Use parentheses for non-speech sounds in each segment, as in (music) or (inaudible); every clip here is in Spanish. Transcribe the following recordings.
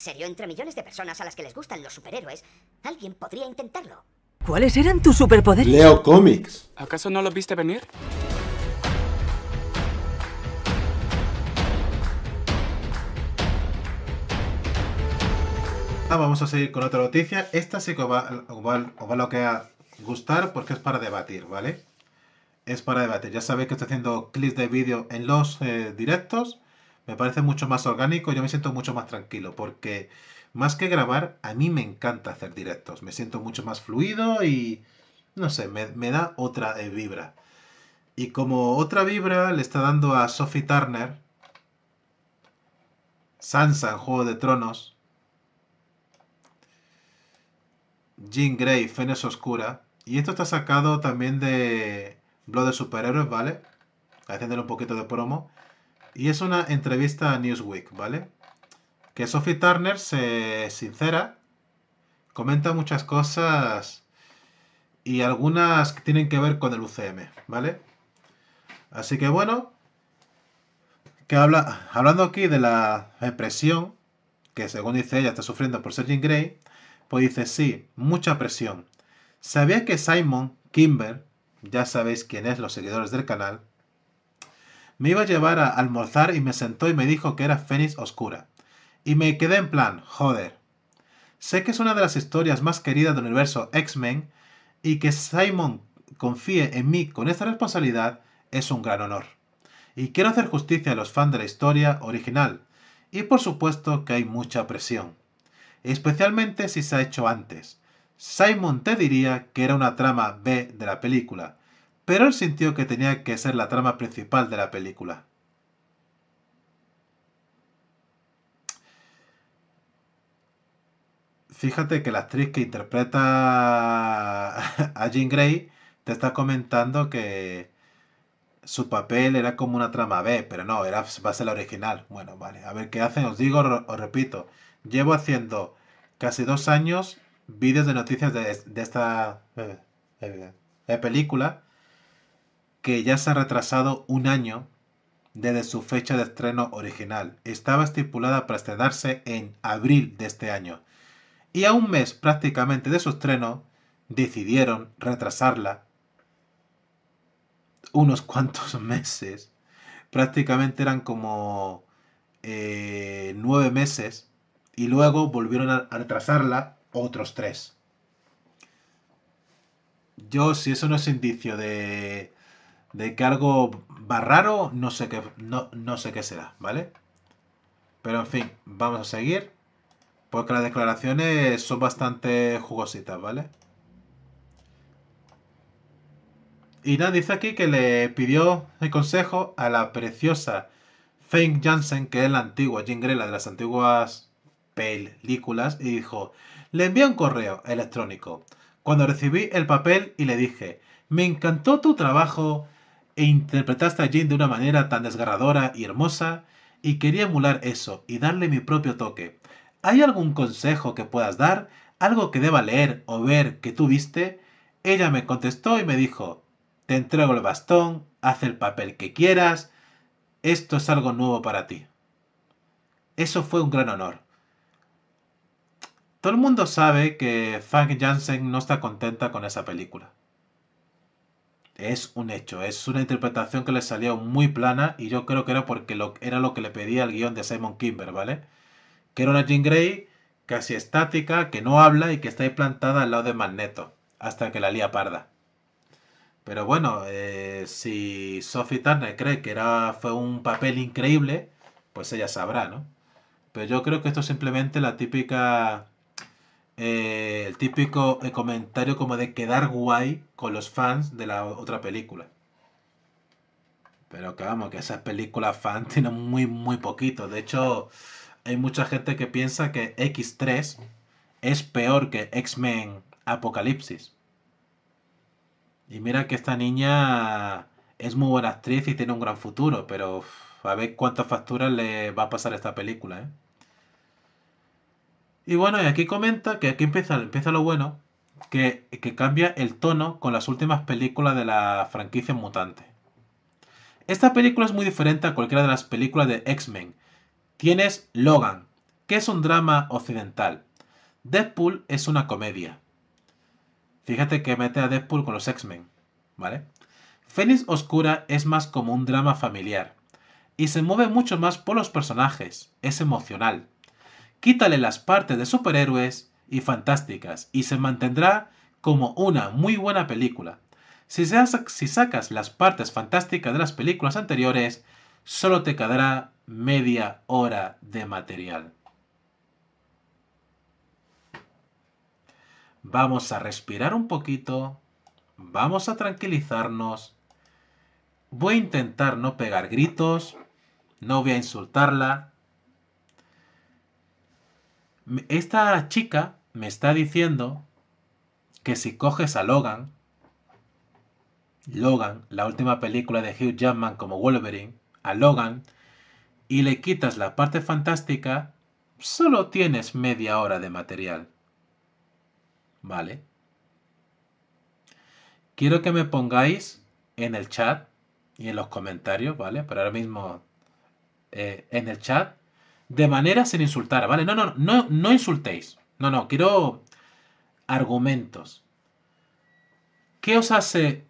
serio, entre millones de personas a las que les gustan los superhéroes, alguien podría intentarlo. ¿Cuáles eran tus superpoderes? Leo Comics! ¿Acaso no los viste venir? Ah, vamos a seguir con otra noticia. Esta sí que os va, lo que a gustar porque es para debatir, ¿vale? Es para debatir. Ya sabéis que estoy haciendo clips de vídeo en los eh, directos me parece mucho más orgánico, yo me siento mucho más tranquilo, porque más que grabar, a mí me encanta hacer directos. Me siento mucho más fluido y, no sé, me, da otra eh, vibra. Y como otra vibra le está dando a Sophie Turner, Sansa en Juego de Tronos, Jean Grey, Fenes Oscura, y esto está sacado también de Blood de Superhéroes, ¿vale? Haciéndole un poquito de promo. Y es una entrevista a Newsweek, ¿vale? Que Sophie Turner se sincera, comenta muchas cosas y algunas que tienen que ver con el UCM, ¿vale? Así que bueno, que habla, hablando aquí de la presión que según dice ella está sufriendo por ser Jean Grey, pues dice, sí, mucha presión. ¿Sabía que Simon Kimber, ya sabéis quién es los seguidores del canal, me iba a llevar a almorzar y me sentó y me dijo que era Fénix Oscura. Y me quedé en plan, joder. Sé que es una de las historias más queridas del universo X-Men y que Simon confíe en mí con esta responsabilidad es un gran honor. Y quiero hacer justicia a los fans de la historia original. Y por supuesto que hay mucha presión. Especialmente si se ha hecho antes. Simon te diría que era una trama B de la película, pero él sintió que tenía que ser la trama principal de la película. Fíjate que la actriz que interpreta a Jean Grey te está comentando que su papel era como una trama B, pero no, era, va a ser la original. Bueno, vale, a ver qué hacen, os digo, os repito, llevo haciendo casi dos años vídeos de noticias de, esta eh, eh, película que ya se ha retrasado un año desde su fecha de estreno original. Estaba estipulada para estrenarse en abril de este año. Y a un mes prácticamente de su estreno, decidieron retrasarla unos cuantos (laughs) meses. Prácticamente eran como eh, nueve meses. Y luego volvieron a, a retrasarla otros tres. Yo, si eso no es indicio de de que algo va raro, no sé qué, no, sé qué será, ¿vale? Pero en fin, vamos a seguir. Porque las declaraciones son bastante jugositas, ¿vale? Y nada, dice aquí que le pidió el consejo a la preciosa Fink Jansen, que es la antigua Jean de las antiguas películas, y dijo, le envié un correo electrónico. Cuando recibí el papel y le dije, me encantó tu trabajo e interpretaste a Jane de una manera tan desgarradora y hermosa y quería emular eso y darle mi propio toque. ¿Hay algún consejo que puedas dar? ¿Algo que deba leer o ver que tú viste? Ella me contestó y me dijo, te entrego el bastón, haz el papel que quieras, esto es algo nuevo para ti. Eso fue un gran honor. Todo el mundo sabe que Frank Jansen no está contenta con esa película es un hecho, es una interpretación que le salió muy plana y yo creo que era porque lo, era lo que le pedía el guión de Simon Kimber, ¿vale? Que era una Jean Grey casi estática, que no habla y que está ahí plantada al lado de Magneto, hasta que la lía parda. Pero bueno, eh, si Sophie Turner cree que era, fue un papel increíble, pues ella sabrá, ¿no? Pero yo creo que esto es simplemente la típica eh, el típico eh, comentario como de quedar guay con los fans de la otra película. Pero que vamos, que esas películas fans (laughs) tienen muy, muy poquito. De hecho, hay mucha gente que piensa que X3 es peor que X-Men Apocalipsis. Y mira que esta niña es muy buena actriz y tiene un gran futuro, pero a ver cuántas facturas le va a pasar esta película, ¿eh? Y bueno, y aquí comenta que aquí empieza, lo bueno, que, que cambia el tono con las últimas películas de la franquicia mutante. Esta película es muy diferente a cualquiera de las películas de X-Men. Tienes Logan, que es un drama occidental. Deadpool es una comedia. Fíjate que mete a Deadpool con los X-Men, ¿vale? Fénix Oscura es más como un drama familiar y se mueve mucho más por los personajes, es emocional. Quítale las partes de superhéroes y fantásticas y se mantendrá como una muy buena película. Si, si sacas las partes fantásticas de las películas anteriores, solo te quedará media hora de material. Vamos a respirar un poquito, vamos a tranquilizarnos. Voy a intentar no pegar gritos, no voy a insultarla, esta chica me está diciendo que si coges a Logan, Logan, la última película de Hugh Jackman como Wolverine, a Logan, y le quitas la parte fantástica, solo tienes media hora de material. ¿Vale? Quiero que me pongáis en el chat y en los comentarios, ¿vale? Pero ahora mismo eh, en el chat de manera sin insultar, ¿vale? No, no, no, no insultéis. No, no, quiero argumentos. ¿Qué os hace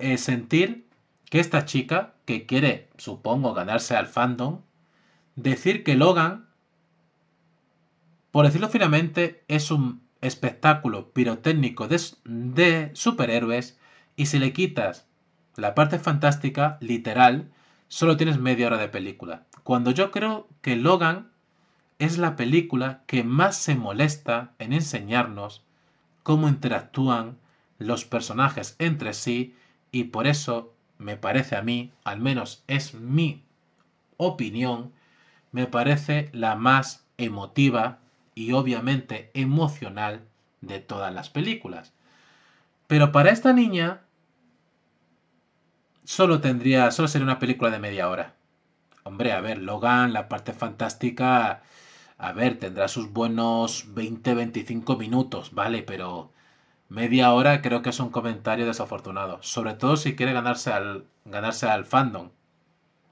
eh, sentir que esta chica, que quiere, supongo, ganarse al fandom, decir que Logan, por decirlo finamente, es un espectáculo pirotécnico de, de superhéroes y si le quitas la parte fantástica, literal, solo tienes media hora de película. Cuando yo creo que Logan es la película que más se molesta en enseñarnos cómo interactúan los personajes entre sí y por eso me parece a mí, al menos es mi opinión, me parece la más emotiva y obviamente emocional de todas las películas. Pero para esta niña solo tendría, solo sería una película de media hora. Hombre, a ver, Logan, la parte fantástica, a ver, tendrá sus buenos 20-25 minutos, ¿vale? Pero media hora creo que es un comentario desafortunado. Sobre todo si quiere ganarse al, ganarse al fandom.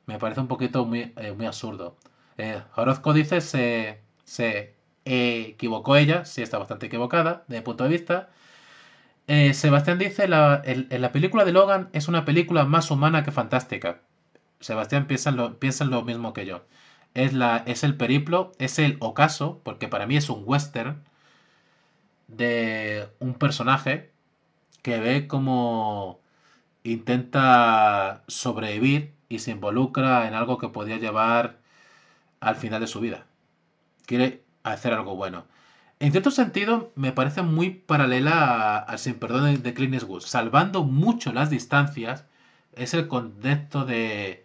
Me parece un poquito muy, eh, muy absurdo. Eh, Orozco dice, se, se equivocó ella, sí está bastante equivocada, desde mi punto de vista. Eh, Sebastián dice, la, la película de Logan es una película más humana que fantástica. Sebastián piensa lo, lo mismo que yo. Es, la, es el periplo, es el ocaso, porque para mí es un western de un personaje que ve cómo intenta sobrevivir y se involucra en algo que podría llevar al final de su vida. Quiere hacer algo bueno. En cierto sentido, me parece muy paralela al Sin Perdón de Clint Eastwood. Salvando mucho las distancias, es el concepto de,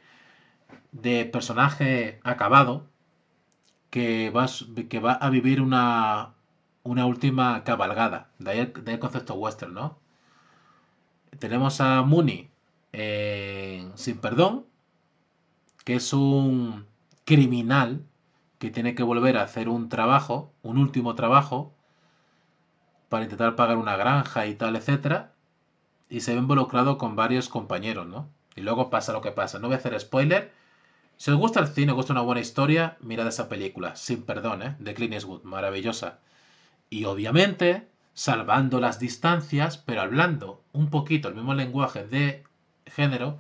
personaje acabado que va, que va a vivir una, una última cabalgada. De de concepto western, ¿no? Tenemos a Mooney en Sin Perdón, que es un criminal que tiene que volver a hacer un trabajo, un último trabajo, para intentar pagar una granja y tal, etcétera, y se ve involucrado con varios compañeros, ¿no? Y luego pasa lo que pasa. No voy a hacer spoiler. Si os gusta el cine, os gusta una buena historia, mirad esa película, sin perdón, ¿eh? De Clint Eastwood, maravillosa. Y obviamente, salvando las distancias, pero hablando un poquito el mismo lenguaje de género,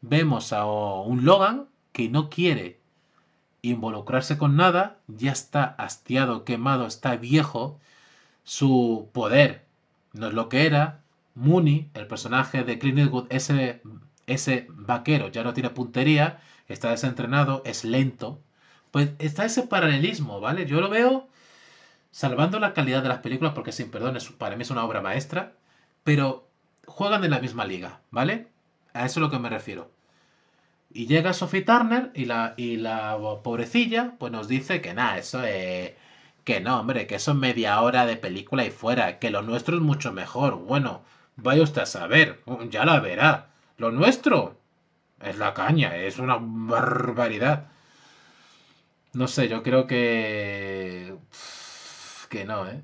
vemos a un Logan que no quiere involucrarse con nada, ya está hastiado, quemado, está viejo, su poder no es lo que era, Mooney, el personaje de Clint Eastwood, ese, ese vaquero ya no tiene puntería, está desentrenado, es lento, pues está ese paralelismo, ¿vale? Yo lo veo salvando la calidad de las películas, porque sin perdón, para mí es una obra maestra, pero juegan en la misma liga, ¿vale? A eso es a lo que me refiero. Y llega Sophie Turner y la, y la pobrecilla pues nos dice que nada, eso es... Que no, hombre, que eso es media hora de película y fuera, que lo nuestro es mucho mejor. Bueno, vaya usted a saber, ya la verá. Lo nuestro es la caña, es una barbaridad. No sé, yo creo que... Que no, ¿eh?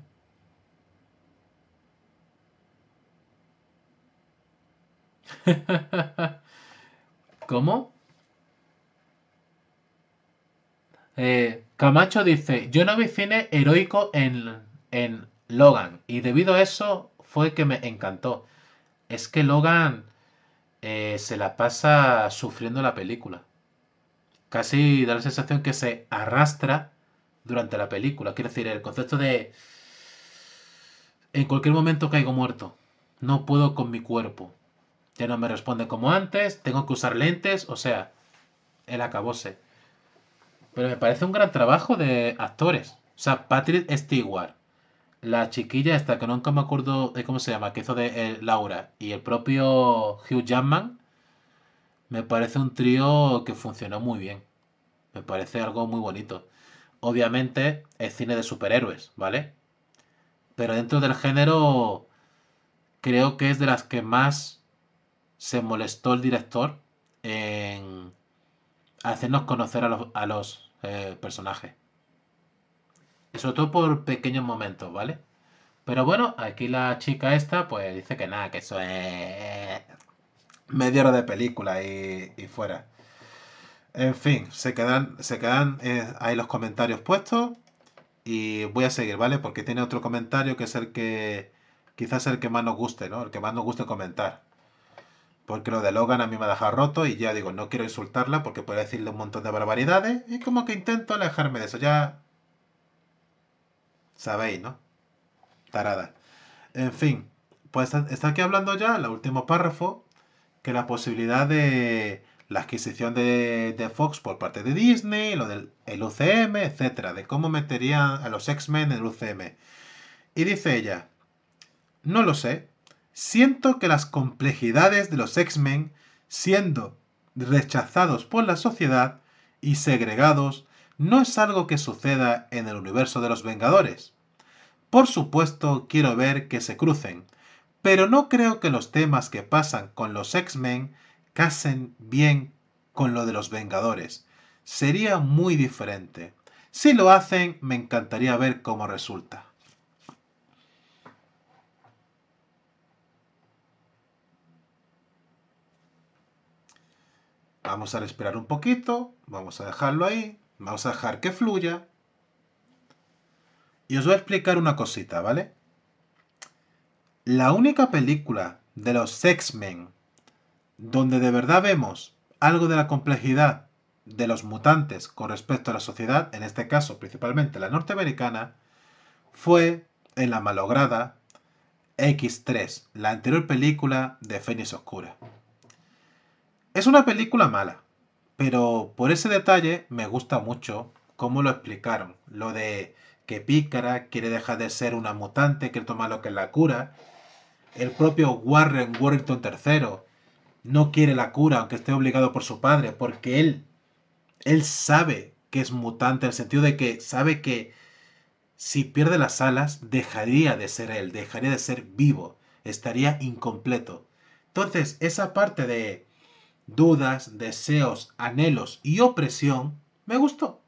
(laughs) ¿Cómo? Eh, Camacho dice, yo no vi cine heroico en, en Logan y debido a eso fue que me encantó. Es que Logan eh, se la pasa sufriendo la película. Casi da la sensación que se arrastra durante la película. Quiero decir, el concepto de... En cualquier momento caigo muerto. No puedo con mi cuerpo. Ya no me responde como antes. Tengo que usar lentes. O sea, el acabóse pero me parece un gran trabajo de actores. O sea, Patrick Stewart, la chiquilla esta, que nunca me acuerdo de cómo se llama, que hizo de eh, Laura, y el propio Hugh Jackman, me parece un trío que funcionó muy bien. Me parece algo muy bonito. Obviamente es cine de superhéroes, ¿vale? Pero dentro del género creo que es de las que más se molestó el director en hacernos conocer a los, a los eh, personajes. sobre todo por pequeños momentos, ¿vale? Pero bueno, aquí la chica esta, pues dice que nada, que eso es media hora de película y, fuera. En fin, se quedan, se quedan eh, ahí los comentarios puestos y voy a seguir, ¿vale? Porque tiene otro comentario que es el que quizás el que más nos guste, ¿no? El que más nos guste comentar. Porque lo de Logan a mí me ha dejado roto y ya digo, no quiero insultarla porque puede decirle un montón de barbaridades y como que intento alejarme de eso. Ya... Sabéis, ¿no? Tarada. En fin, pues está aquí hablando ya, el último párrafo, que la posibilidad de la adquisición de, Fox por parte de Disney, lo del UCM, etcétera, de cómo meterían a los X-Men en el UCM. Y dice ella, no lo sé, Siento que las complejidades de los X-Men, siendo rechazados por la sociedad y segregados, no es algo que suceda en el universo de los Vengadores. Por supuesto, quiero ver que se crucen, pero no creo que los temas que pasan con los X-Men casen bien con lo de los Vengadores. Sería muy diferente. Si lo hacen, me encantaría ver cómo resulta. Vamos a respirar un poquito, vamos a dejarlo ahí, vamos a dejar que fluya. Y os voy a explicar una cosita, ¿vale? La única película de los X-Men donde de verdad vemos algo de la complejidad de los mutantes con respecto a la sociedad, en este caso principalmente la norteamericana, fue en la malograda X3, la anterior película de Fénix Oscura. Es una película mala, pero por ese detalle me gusta mucho cómo lo explicaron. Lo de que Pícara quiere dejar de ser una mutante, quiere toma lo que es la cura. El propio Warren Warrington III no quiere la cura, aunque esté obligado por su padre, porque él, él sabe que es mutante, en el sentido de que sabe que si pierde las alas, dejaría de ser él, dejaría de ser vivo, estaría incompleto. Entonces, esa parte de dudas, deseos, anhelos y opresión, me gustó.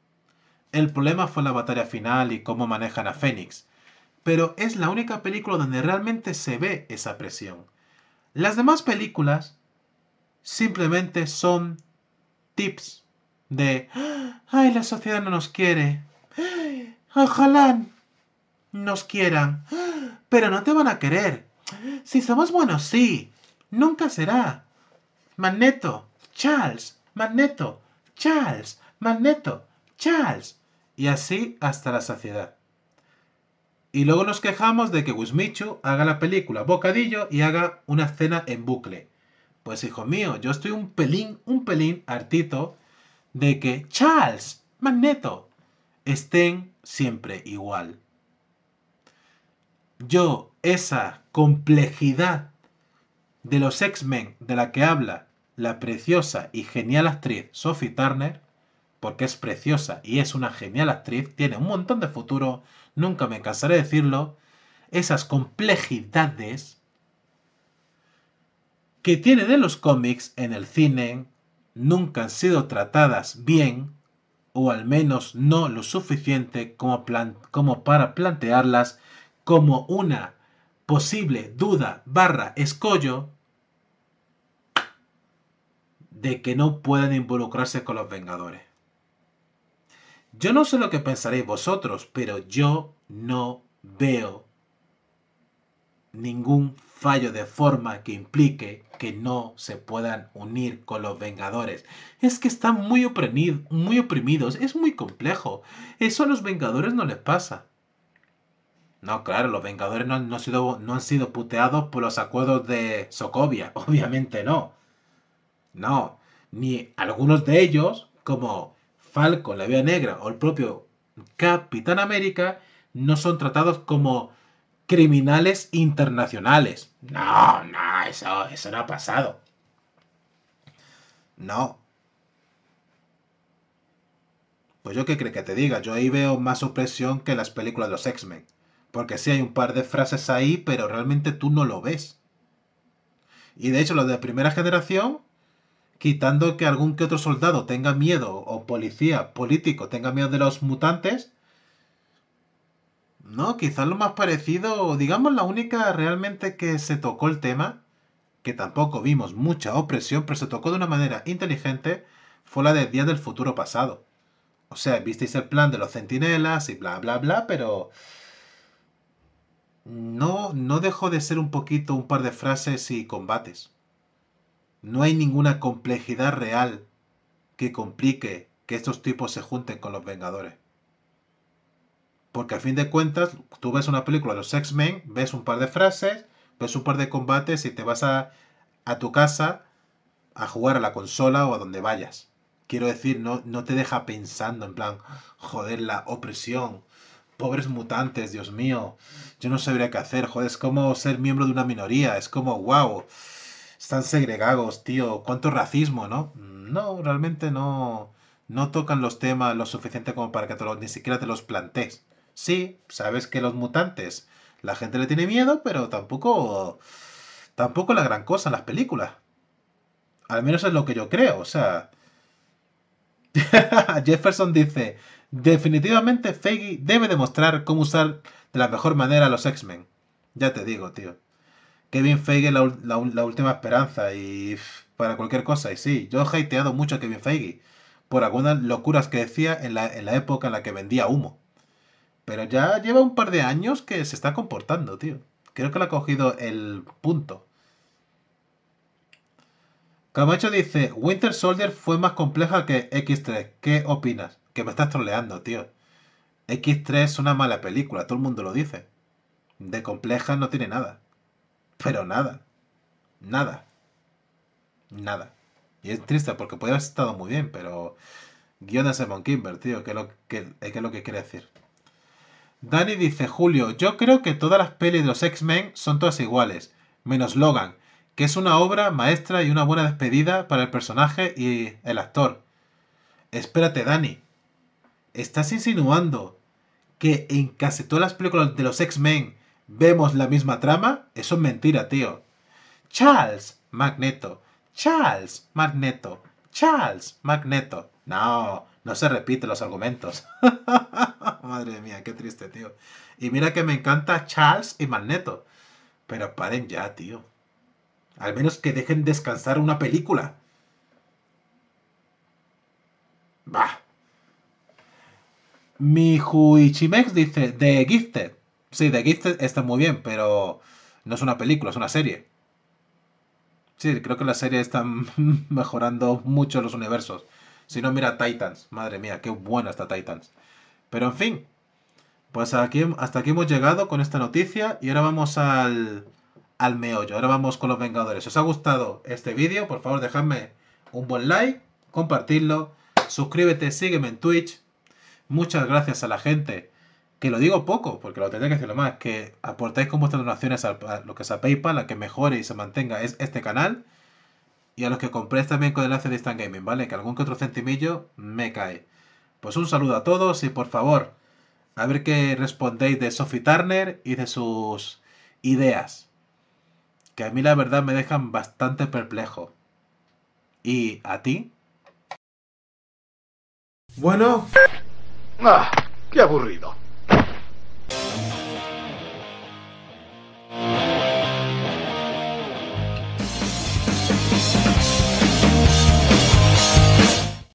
El problema fue la batalla final y cómo manejan a Fénix, pero es la única película donde realmente se ve esa presión. Las demás películas simplemente son tips de, ay, la sociedad no nos quiere, ojalá nos quieran, pero no te van a querer. Si somos buenos, sí, nunca será. Magneto, Charles, Magneto, Charles, Magneto, Charles. Y así hasta la saciedad. Y luego nos quejamos de que Wismichu haga la película bocadillo y haga una escena en bucle. Pues hijo mío, yo estoy un pelín, un pelín hartito de que Charles, Magneto, estén siempre igual. Yo esa complejidad de los X-Men de la que habla la preciosa y genial actriz Sophie Turner, porque es preciosa y es una genial actriz, tiene un montón de futuro, nunca me cansaré de decirlo, esas complejidades que tiene de los cómics en el cine nunca han sido tratadas bien, o al menos no lo suficiente como, como para plantearlas como una posible duda barra escollo de que no puedan involucrarse con los Vengadores. Yo no sé lo que pensaréis vosotros, pero yo no veo ningún fallo de forma que implique que no se puedan unir con los Vengadores. Es que están muy, oprimidos, es muy complejo. Eso a los Vengadores no les pasa. No, claro, los Vengadores no, han sido, no han sido puteados por los acuerdos de Sokovia, (laughs) obviamente no. No, ni algunos de ellos, como Falco, la Vía Negra o el propio Capitán América, no son tratados como criminales internacionales. No, no, eso, eso no ha pasado. No. Pues yo qué crees que te diga, yo ahí veo más opresión que las películas de los X-Men. Porque sí hay un par de frases ahí, pero realmente tú no lo ves. Y de hecho, lo de primera generación, quitando que algún que otro soldado tenga miedo, o policía, político, tenga miedo de los mutantes, no, quizás lo más parecido, digamos la única realmente que se tocó el tema, que tampoco vimos mucha opresión, pero se tocó de una manera inteligente, fue la de Día del Futuro Pasado. O sea, visteis el plan de los centinelas y bla bla bla, pero no, no dejo de ser un poquito un par de frases y combates. No hay ninguna complejidad real que complique que estos tipos se junten con los Vengadores. Porque a fin de cuentas, tú ves una película de los X-Men, ves un par de frases, ves un par de combates y te vas a, tu casa a jugar a la consola o a donde vayas. Quiero decir, no, no te deja pensando en plan, joder, la opresión, pobres mutantes, Dios mío. Yo no sabría qué hacer, joder, es como ser miembro de una minoría, es como, wow, están segregados, tío, cuánto racismo, ¿no? No, realmente no, no tocan los temas lo suficiente como para que ni siquiera te los plantees. Sí, sabes que los mutantes, la gente le tiene miedo, pero tampoco, tampoco la gran cosa en las películas. Al menos es lo que yo creo, o sea... (laughs) Jefferson dice, Definitivamente Feige debe demostrar cómo usar de la mejor manera a los X-Men. Ya te digo, tío. Kevin Feige la, la, última esperanza y para cualquier cosa. Y sí, yo he hateado mucho a Kevin Feige por algunas locuras que decía en la, en la época en la que vendía humo. Pero ya lleva un par de años que se está comportando, tío. Creo que le ha cogido el punto. Camacho dice, Winter Soldier fue más compleja que X3. ¿Qué opinas? Que me estás troleando, tío. X3 es una mala película, todo el mundo lo dice. De compleja no tiene nada. Pero nada. Nada. Nada. Y es triste porque podría haber estado muy bien, pero. Guión de Simon Kimber, tío, que es lo que, eh, es lo que quiere decir. Dani dice: Julio, yo creo que todas las pelis de los X-Men son todas iguales, menos Logan, que es una obra maestra y una buena despedida para el personaje y el actor. Espérate, Dani, ¿Estás insinuando que en casi todas las películas de los X-Men vemos la misma trama? Eso es mentira, tío. Charles Magneto, Charles Magneto, Charles Magneto. No, no se repiten los argumentos. (laughs) Madre mía, qué triste, tío. Y mira que me encanta Charles y Magneto. Pero paren ya, tío. Al menos que dejen descansar una película. Mi huichimex dice, The Gifted. Sí, The Gifted está muy bien, pero no es una película, es una serie. Sí, creo que la serie está (laughs) mejorando mucho los universos. Si no, mira Titans. Madre mía, qué buena está Titans. Pero en fin, pues aquí, hasta aquí hemos llegado con esta noticia y ahora vamos al, al meollo. Ahora vamos con los Vengadores. Si os ha gustado este vídeo, por favor dejadme un buen like, compartidlo, suscríbete, sígueme en Twitch Muchas gracias a la gente, que lo digo poco, porque lo tendré que lo más, que aportáis con vuestras donaciones a, lo que es a PayPal, a que mejore y se mantenga es este canal. Y a los que compréis también con el enlace de Instant Gaming, ¿vale? Que algún que otro centimillo me cae. Pues un saludo a todos y por favor, a ver qué respondéis de Sophie Turner y de sus ideas. Que a mí la verdad me dejan bastante perplejo. ¿Y a ti? Bueno. Ah, che aburrido.